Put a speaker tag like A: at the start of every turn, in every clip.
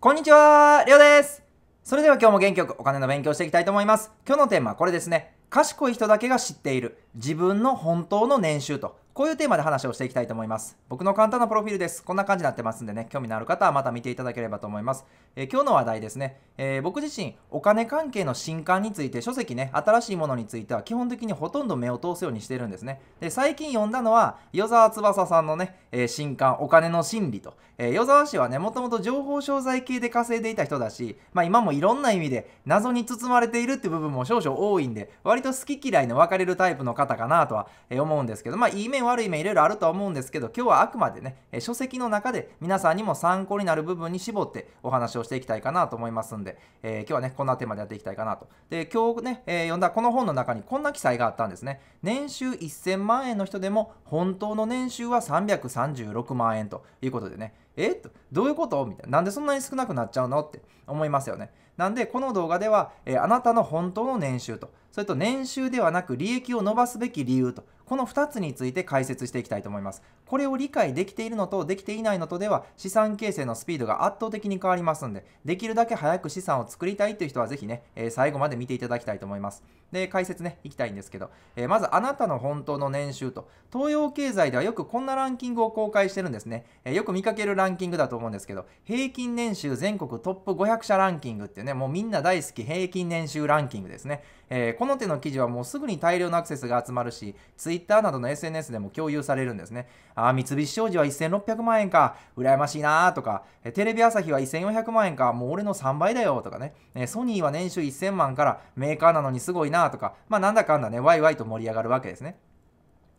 A: こんにちは、りょうです。それでは今日も元気よくお金の勉強していきたいと思います。今日のテーマはこれですね。賢い人だけが知っている自分の本当の年収と。こういうテーマで話をしていきたいと思います。僕の簡単なプロフィールです。こんな感じになってますんでね、興味のある方はまた見ていただければと思います。えー、今日の話題ですね、えー、僕自身、お金関係の新刊について、書籍ね、新しいものについては基本的にほとんど目を通すようにしてるんですね。で、最近読んだのは、与沢翼さんのね、えー、新刊、お金の心理とえー、与沢氏はね、もともと情報商材系で稼いでいた人だし、まあ、今もいろんな意味で謎に包まれているって部分も少々多いんで、割と好き嫌いの分かれるタイプの方かなとは、え思うんですけど、まあ、いい面悪い面いろいろあるとは思うんですけど、今日はあくまでね、え書籍の中で皆さんにも参考になる部分に絞ってお話をしていきたいかなと思いますんで、えー、今日はね、こんなテーマでやっていきたいかなと。で、今日ね、え読んだこの本の中にこんな記載があったんですね。年収1000万円の人でも本当の年収は336万円ということでね、えっと、どういうことみたいな。なんでそんなに少なくなっちゃうのって思いますよね。なんで、この動画では、えー、あなたの本当の年収と、それと年収ではなく利益を伸ばすべき理由と、この2つについて解説していきたいと思います。これを理解できているのとできていないのとでは資産形成のスピードが圧倒的に変わりますんで、できるだけ早く資産を作りたいという人はぜひね、えー、最後まで見ていただきたいと思います。で、解説ね、いきたいんですけど、えー、まずあなたの本当の年収と、東洋経済ではよくこんなランキングを公開してるんですね。えー、よく見かけるランキングだと思うんですけど、平均年収全国トップ500社ランキングっていうね、もうみんな大好き平均年収ランキングですね。えこの手の記事はもうすぐに大量のアクセスが集まるし、ツイ Twitter などの SNS でも共有されるんですね。ああ、三菱商事は1600万円か、羨ましいなとか、テレビ朝日は1400万円か、もう俺の3倍だよとかね、ソニーは年収1000万からメーカーなのにすごいなとか、まあなんだかんだね、ワイワイと盛り上がるわけですね。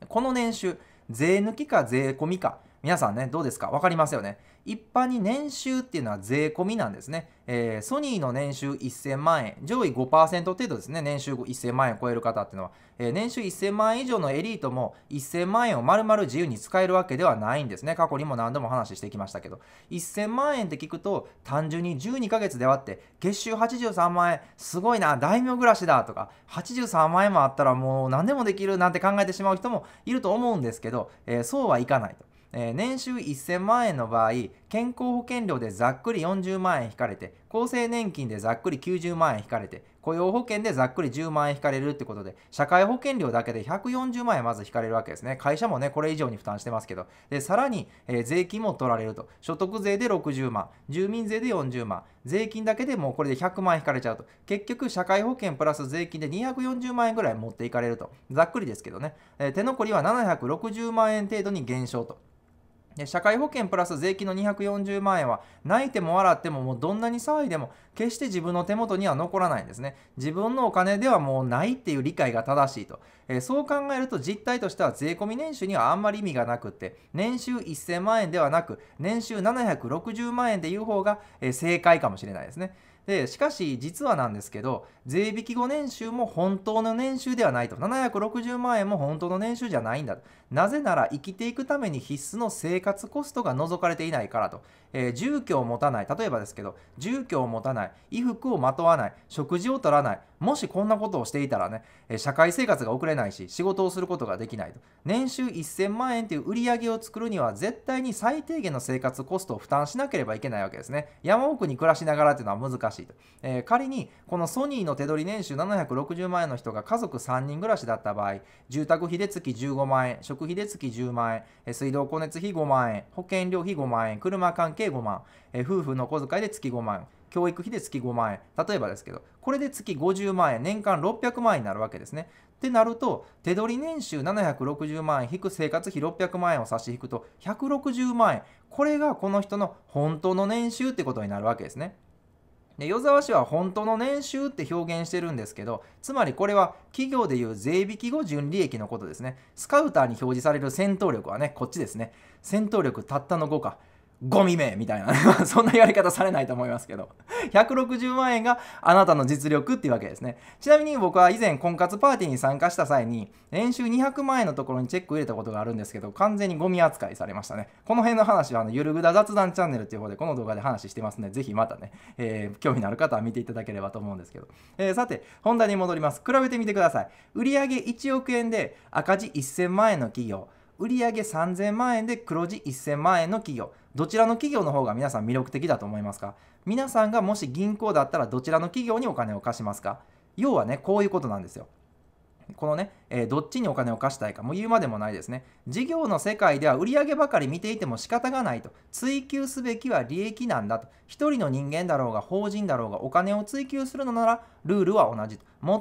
A: この年収、税抜きか税込みか、皆さんね、どうですか分かりますよね。一般に年収っていうのは税込みなんですね。えー、ソニーの年収1000万円、上位5%程度ですね、年収1000万円を超える方っていうのは、えー、年収1000万円以上のエリートも1000万円をまるまる自由に使えるわけではないんですね。過去にも何度も話してきましたけど、1000万円って聞くと、単純に12ヶ月で割って、月収83万円、すごいな、大名暮らしだとか、83万円もあったらもう何でもできるなんて考えてしまう人もいると思うんですけど、えー、そうはいかないと。えー、年収1000万円の場合、健康保険料でざっくり40万円引かれて、厚生年金でざっくり90万円引かれて、雇用保険でざっくり10万円引かれるってことで、社会保険料だけで140万円まず引かれるわけですね。会社もね、これ以上に負担してますけど。で、さらに、えー、税金も取られると。所得税で60万、住民税で40万、税金だけでもうこれで100万円引かれちゃうと。結局、社会保険プラス税金で240万円ぐらい持っていかれると。ざっくりですけどね。えー、手残りは760万円程度に減少と。で社会保険プラス税金の240万円は泣いても笑ってももうどんなに騒いでも決して自分の手元には残らないんですね自分のお金ではもうないっていう理解が正しいと、えー、そう考えると実態としては税込み年収にはあんまり意味がなくって年収1000万円ではなく年収760万円で言う方が、えー、正解かもしれないですねでしかし実はなんですけど税引き後年収も本当の年収ではないと760万円も本当の年収じゃないんだとなぜなら生きていくために必須の生活コストが除かれていないからと、えー、住居を持たない例えばですけど住居を持たない衣服をまとわない食事をとらないもしこんなことをしていたらね、え社会生活が送れないし仕事をすることができないと年収1000万円という売り上げを作るには絶対に最低限の生活コストを負担しなければいけないわけですね山奥に暮らしながらというのは難しいと、えー、仮にこのソニーの手取り年収760万円の人が家族3人暮らしだった場合住宅費で月15万円食費で月10万円、水道光熱費5万円、保険料費5万円、車関係5万円、夫婦の小遣いで月5万円、教育費で月5万円、例えばですけど、これで月50万円、年間600万円になるわけですね。ってなると、手取り年収760万円引く生活費600万円を差し引くと、160万円。これがこの人の本当の年収ってことになるわけですね。で与沢氏は本当の年収って表現してるんですけどつまりこれは企業でいう税引き後純利益のことですねスカウターに表示される戦闘力はねこっちですね戦闘力たったの5かゴミ名みたいな そんなやり方されないと思いますけど160万円があなたの実力っていうわけですねちなみに僕は以前婚活パーティーに参加した際に年収200万円のところにチェック入れたことがあるんですけど完全にゴミ扱いされましたねこの辺の話はあのゆるぐだ雑談チャンネルっていう方でこの動画で話してますのでぜひまたね、えー、興味のある方は見ていただければと思うんですけど、えー、さて本題に戻ります比べてみてください売上1億円で赤字1000万円の企業売上3000万円で黒字1000万円の企業どちらの企業の方が皆さん魅力的だと思いますか皆さんがもし銀行だったらどちらの企業にお金を貸しますか要はね、こういうことなんですよ。このね、えー、どっちにお金を貸したいか、もう言うまでもないですね。事業の世界では売上ばかり見ていても仕方がないと。追求すべきは利益なんだと。一人の人間だろうが法人だろうがお金を追求するのなら、ルールは同じ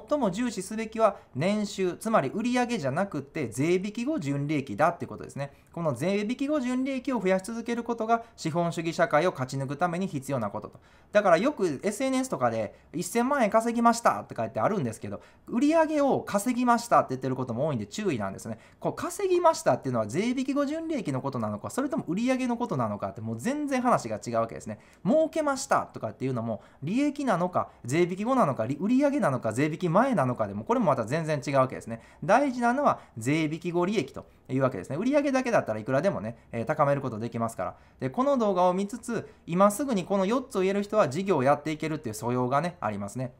A: 最も重視すべきは年収つまり売上じゃなくて税引き後純利益だってことですねこの税引き後純利益を増やし続けることが資本主義社会を勝ち抜くために必要なこととだからよく SNS とかで1000万円稼ぎましたって書いてあるんですけど売上を稼ぎましたって言ってることも多いんで注意なんですねこう稼ぎましたっていうのは税引き後純利益のことなのかそれとも売上のことなのかってもう全然話が違うわけですね儲けましたとかっていうのも利益なのか税引き後なのか売上なのか税引き前なのかでもこれもまた全然違うわけですね大事なのは税引き後利益というわけですね売上だけだったらいくらでもね、えー、高めることできますからでこの動画を見つつ今すぐにこの4つを言える人は事業をやっていけるっていう素養がねありますね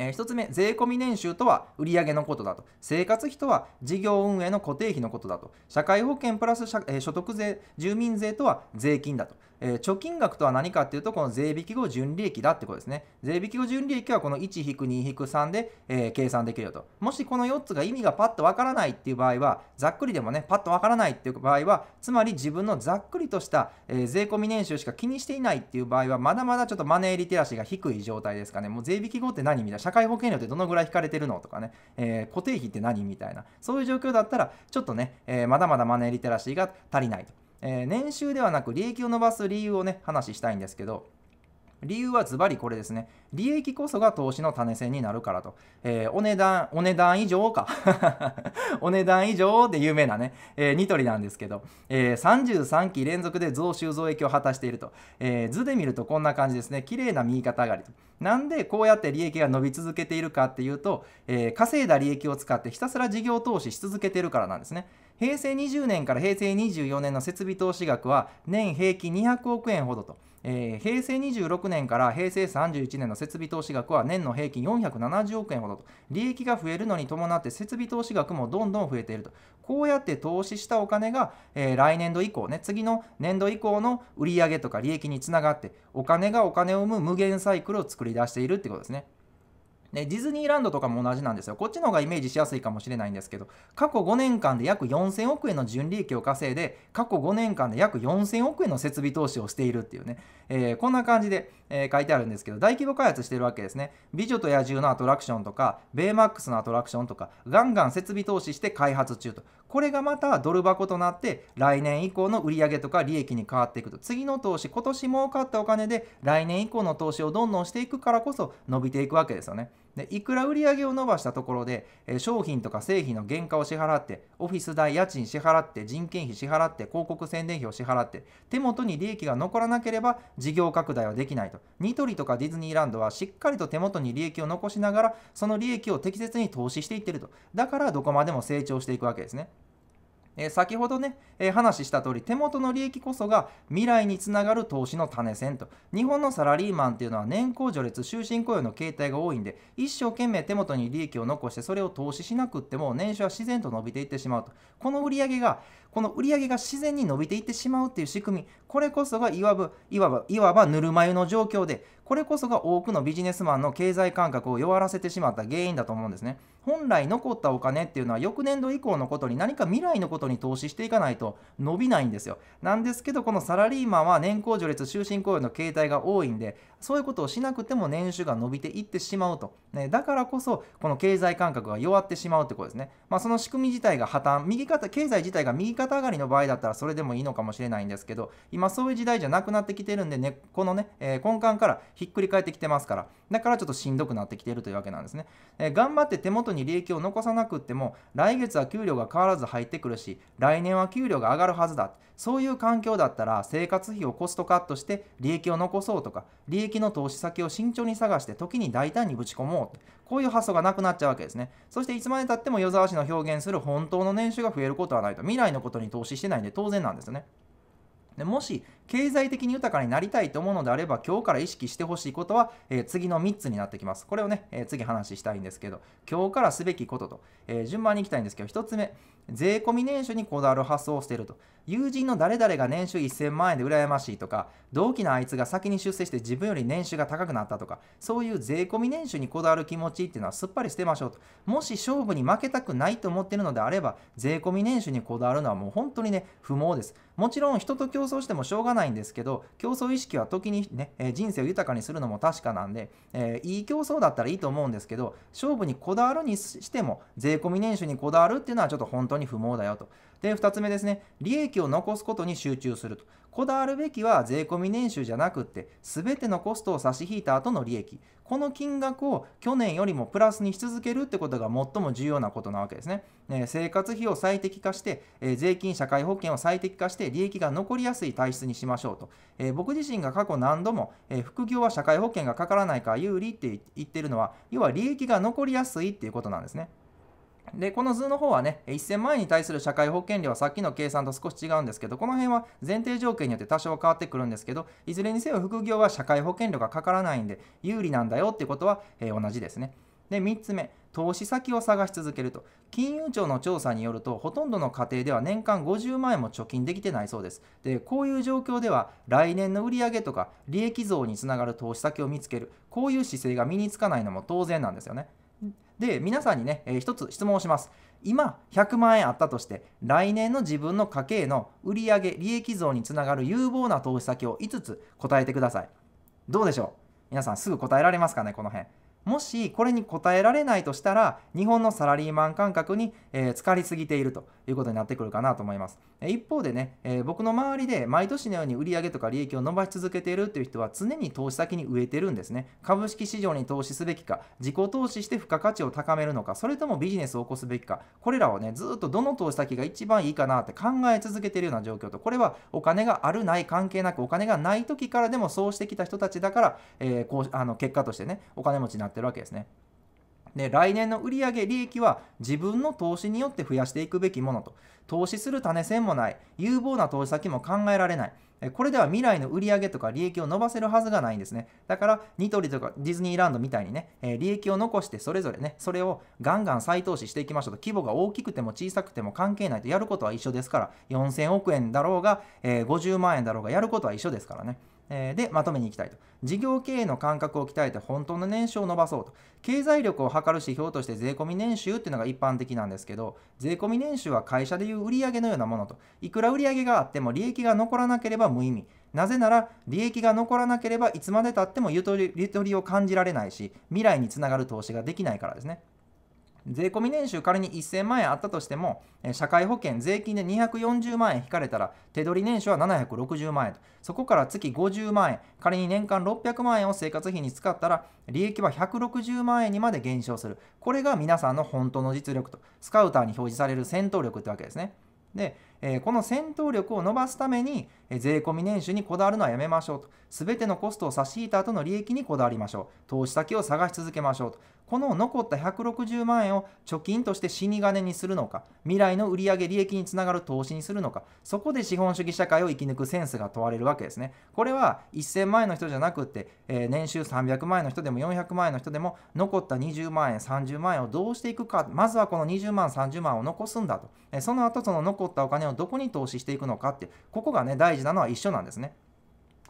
A: えー、1つ目、税込年収とは売上のことだと、生活費とは事業運営の固定費のことだと、社会保険プラス、えー、所得税、住民税とは税金だと、えー、貯金額とは何かっていうと、この税引き後純利益だってことですね。税引き後純利益はこの1引く2引く3で、えー、計算できるよと。もしこの4つが意味がパッとわからないっていう場合は、ざっくりでもね、パッとわからないっていう場合は、つまり自分のざっくりとした、えー、税込み年収しか気にしていないっていう場合は、まだまだちょっとマネーリテラシーが低い状態ですかね。もう税引き後って何みたいな。社会保険料ってどのぐらい引かれてるのとかね、え固定費って何みたいな。そういう状況だったら、ちょっとね、えまだまだマネーリテラシーが足りないと。えー、年収ではなく利益を伸ばす理由をね、話したいんですけど、理由はズバリこれですね。利益こそが投資の種銭になるからと。えー、お値段、お値段以上か。お値段以上で有名なね、えー、ニトリなんですけど、えー、33期連続で増収増益を果たしていると。えー、図で見るとこんな感じですね。綺麗な右肩上がりと。なんでこうやって利益が伸び続けているかっていうと、えー、稼いだ利益を使ってひたすら事業投資し続けてるからなんですね。平成20年から平成24年の設備投資額は年平均200億円ほどと。えー、平成26年から平成31年の設備投資額は年の平均470億円ほどと、利益が増えるのに伴って設備投資額もどんどん増えていると、こうやって投資したお金が、えー、来年度以降ね、次の年度以降の売上とか利益につながって、お金がお金を生む無限サイクルを作り出しているってことですね。ディズニーランドとかも同じなんですよ。こっちの方がイメージしやすいかもしれないんですけど、過去5年間で約4000億円の純利益を稼いで、過去5年間で約4000億円の設備投資をしているっていうね、えー、こんな感じで、えー、書いてあるんですけど、大規模開発してるわけですね。美女と野獣のアトラクションとか、ベイマックスのアトラクションとか、ガンガン設備投資して開発中と。これがまたドル箱となって、来年以降の売上とか利益に変わっていくと。次の投資、今年儲かったお金で、来年以降の投資をどんどんしていくからこそ伸びていくわけですよね。でいくら売り上げを伸ばしたところで、え商品とか製品の原価を支払ってオフィス代家賃支払って人件費支払って広告宣伝費を支払って手元に利益が残らなければ事業拡大はできないとニトリとかディズニーランドはしっかりと手元に利益を残しながらその利益を適切に投資していってるとだからどこまでも成長していくわけですね。え先ほどね、え話した通り手元の利益こそが未来につながる投資の種銭と日本のサラリーマンっていうのは年功序列終身雇用の形態が多いんで一生懸命手元に利益を残してそれを投資しなくっても年収は自然と伸びていってしまうとこの売り上げがこの売り上げが自然に伸びていってしまうっていう仕組みこれこそがいわばいわばいわばぬるま湯の状況でこれこそが多くのビジネスマンの経済感覚を弱らせてしまった原因だと思うんですね。本来残ったお金っていうのは翌年度以降のことに何か未来のことに投資していかないと伸びないんですよ。なんですけど、このサラリーマンは年功序列、終身雇用の形態が多いんで、そういうことをしなくても年収が伸びていってしまうと。ね、だからこそ、この経済感覚が弱ってしまうってことですね。まあ、その仕組み自体が破綻、右肩、経済自体が右肩上がりの場合だったらそれでもいいのかもしれないんですけど、今そういう時代じゃなくなってきてるんで、ね、このね、えー、根幹からひっくり返ってきてますから、だからちょっとしんどくなってきているというわけなんですね。えー、頑張って手元に利益を残さなくっても、来月は給料が変わらず入ってくるし、来年は給料が上がるはずだ。そういう環境だったら、生活費をコストカットして利益を残そうとか、利益の投資先を慎重に探して、時に大胆にぶち込もう。こういう発想がなくなっちゃうわけですね。そしていつまでたっても与沢氏の表現する本当の年収が増えることはないと。未来のことに投資してないんで当然なんですよね。でもし経済的に豊かになりたいと思うのであれば、今日から意識してほしいことは、えー、次の3つになってきます。これをね、えー、次話したいんですけど、今日からすべきことと、えー、順番にいきたいんですけど、1つ目、税込み年収にこだわる発想を捨てると。友人の誰々が年収1000万円で羨ましいとか、同期のあいつが先に出世して自分より年収が高くなったとか、そういう税込み年収にこだわる気持ちっていうのはすっぱり捨てましょうと。もし勝負に負けたくないと思ってるのであれば、税込み年収にこだわるのはもう本当にね、不毛です。もちろん人と競争してもしょうがないないんですけど競争意識は時にね、え人生を豊かにするのも確かなんで、えー、いい競争だったらいいと思うんですけど勝負にこだわるにしても税込み年収にこだわるっていうのはちょっと本当に不毛だよとで、2つ目ですね、利益を残すことに集中すると。こだわるべきは税込み年収じゃなくって、すべてのコストを差し引いた後の利益。この金額を去年よりもプラスにし続けるってことが最も重要なことなわけですね。ね生活費を最適化して、えー、税金、社会保険を最適化して、利益が残りやすい体質にしましょうと。えー、僕自身が過去何度も、えー、副業は社会保険がかからないか有利って言ってるのは、要は利益が残りやすいっていうことなんですね。で、この図の方はね、1000万円に対する社会保険料はさっきの計算と少し違うんですけど、この辺は前提条件によって多少変わってくるんですけど、いずれにせよ副業は社会保険料がかからないんで、有利なんだよってことは、えー、同じですね。で、3つ目、投資先を探し続けると。金融庁の調査によると、ほとんどの家庭では年間50万円も貯金できてないそうです。で、こういう状況では、来年の売上とか利益増につながる投資先を見つける、こういう姿勢が身につかないのも当然なんですよね。で、皆さんにね、えー、一つ質問をします。今、100万円あったとして、来年の自分の家計の売上利益増につながる有望な投資先を5つ答えてください。どうでしょう皆さんすぐ答えられますかね、この辺。もしこれに応えられないとしたら日本のサラリーマン感覚に、えー、疲れすぎているということになってくるかなと思います。一方でね、えー、僕の周りで毎年のように売上とか利益を伸ばし続けているという人は常に投資先に植えてるんですね。株式市場に投資すべきか、自己投資して付加価値を高めるのか、それともビジネスを起こすべきか、これらをね、ずっとどの投資先が一番いいかなって考え続けているような状況と、これはお金があるない関係なく、お金がない時からでもそうしてきた人たちだから、えー、こうあの結果としてね、お金持ちになってってるわけですね。で来年の売上利益は自分の投資によって増やしていくべきものと投資する種銭もない有望な投資先も考えられないこれでは未来の売上とか利益を伸ばせるはずがないんですねだからニトリとかディズニーランドみたいにね利益を残してそれぞれねそれをガンガン再投資していきましょうと規模が大きくても小さくても関係ないとやることは一緒ですから4000億円だろうが50万円だろうがやることは一緒ですからねえでまとめにいきたいと事業経営の感覚を鍛えて本当の年収を伸ばそうと経済力を測る指標として税込年収っていうのが一般的なんですけど税込年収は会社でいう売上のようなものといくら売上があっても利益が残らなければ無意味なぜなら利益が残らなければいつまでたってもゆとりを感じられないし未来につながる投資ができないからですね税込み年収仮に1000万円あったとしても、社会保険、税金で240万円引かれたら、手取り年収は760万円と、そこから月50万円、仮に年間600万円を生活費に使ったら、利益は160万円にまで減少する。これが皆さんの本当の実力と、スカウターに表示される戦闘力ってわけですね。で、えー、この戦闘力を伸ばすために、えー、税込み年収にこだわるのはやめましょうと。すべてのコストを差し引いた後の利益にこだわりましょう。投資先を探し続けましょうと。この残った160万円を貯金として死に金にするのか、未来の売上利益につながる投資にするのか、そこで資本主義社会を生き抜くセンスが問われるわけですね。これは1000万円の人じゃなくて、えー、年収300万円の人でも400万円の人でも、残った20万円、30万円をどうしていくか、まずはこの20万、30万を残すんだと、その後その残ったお金をどこに投資していくのかって、ここがね、大事なのは一緒なんですね。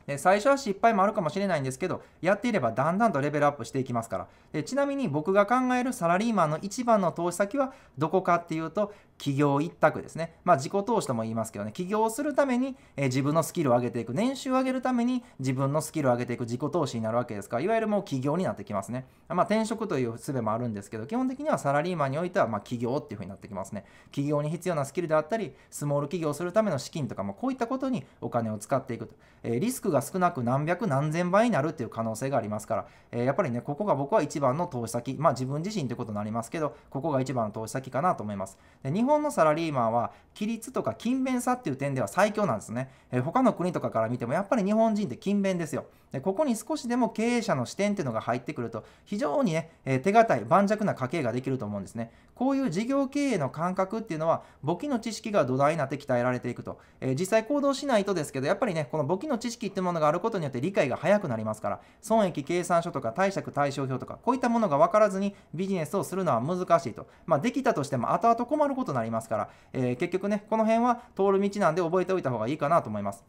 A: で最初は失敗もあるかもしれないんですけどやっていればだんだんとレベルアップしていきますからでちなみに僕が考えるサラリーマンの一番の投資先はどこかっていうと企業一択ですね。まあ、自己投資とも言いますけどね、起業するために、えー、自分のスキルを上げていく、年収を上げるために自分のスキルを上げていく自己投資になるわけですから、いわゆるもう起業になってきますね。まあ、転職という術もあるんですけど、基本的にはサラリーマンにおいては、ま起業っていうふうになってきますね。起業に必要なスキルであったり、スモール起業するための資金とか、も、こういったことにお金を使っていくと、えー、リスクが少なく何百何千倍になるっていう可能性がありますから、えー、やっぱりね、ここが僕は一番の投資先、まあ、自分自身ということになりますけど、ここが一番の投資先かなと思います。で本のサラリーマンは規律とか勤勉さっていう点では最強なんですね、えー、他の国とかから見てもやっぱり日本人って勤勉ですよでここに少しでも経営者の視点っていうのが入ってくると非常にね、えー、手堅い盤石な家計ができると思うんですねこういう事業経営の感覚っていうのは簿記の知識が土台になって鍛えられていくと、えー、実際行動しないとですけどやっぱりねこの簿記の知識っていうものがあることによって理解が早くなりますから損益計算書とか貸借対照表とかこういったものが分からずにビジネスをするのは難しいと、まあ、できたとしても後々困ることになりますから、えー、結局ねこの辺は通る道なんで覚えておいた方がいいかなと思います。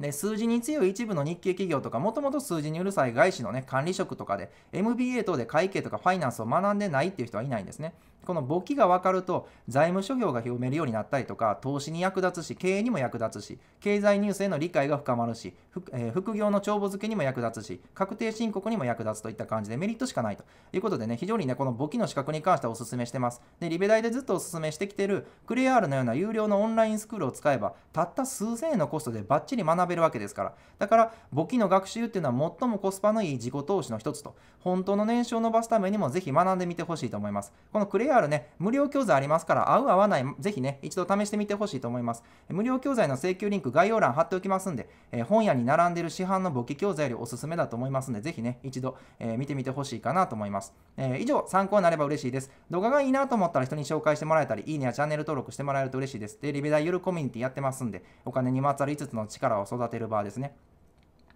A: で数字に強い一部の日系企業とか、もともと数字にうるさい外資の、ね、管理職とかで、MBA 等で会計とかファイナンスを学んでないっていう人はいないんですね。この簿記が分かると財務諸行が広めるようになったりとか投資に役立つし経営にも役立つし経済ニュースへの理解が深まるし、えー、副業の帳簿付けにも役立つし確定申告にも役立つといった感じでメリットしかないということでね非常にねこの簿記の資格に関してはお勧めしてますでリベ大でずっとお勧めしてきてるクレアールのような有料のオンラインスクールを使えばたった数千円のコストでバッチリ学べるわけですからだから簿記の学習っていうのは最もコスパのいい自己投資の一つと本当の年収を伸ばすためにもぜひ学んでみてほしいと思いますこのクレアあるね、無料教材ありますから、合う合わない、ぜひね、一度試してみてほしいと思います。無料教材の請求リンク、概要欄貼っておきますんで、えー、本屋に並んでる市販の簿記教材よりおすすめだと思いますんで、ぜひね、一度、えー、見てみてほしいかなと思います。えー、以上、参考になれば嬉しいです。動画がいいなと思ったら人に紹介してもらえたり、いいねやチャンネル登録してもらえると嬉しいです。で、リベダイゆるコミュニティやってますんで、お金にまつわる5つの力を育てる場ですね。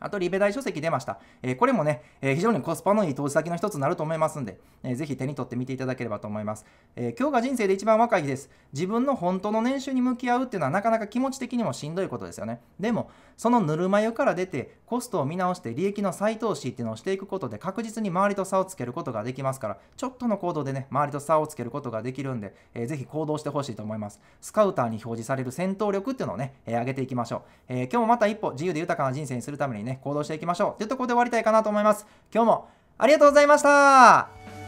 A: あと、リベ大書籍出ました。えー、これもね、えー、非常にコスパのいい投資先の一つになると思いますんで、えー、ぜひ手に取ってみていただければと思います、え今日が人生で一番若い日です。自分の本当の年収に向き合うっていうのはなかなか気持ち的にもしんどいことですよね。でも、そのぬるま湯から出て、コストを見直して利益の再投資っていうのをしていくことで確実に周りと差をつけることができますから、ちょっとの行動でね、周りと差をつけることができるんで、えー、ぜひ行動してほしいと思います。スカウターに表示される戦闘力っていうのをね、え上げていきましょう。え今日もまた一歩自由で豊かな人生にするためにね、ね、行動していきましょう。というところで終わりたいかなと思います。今日もありがとうございました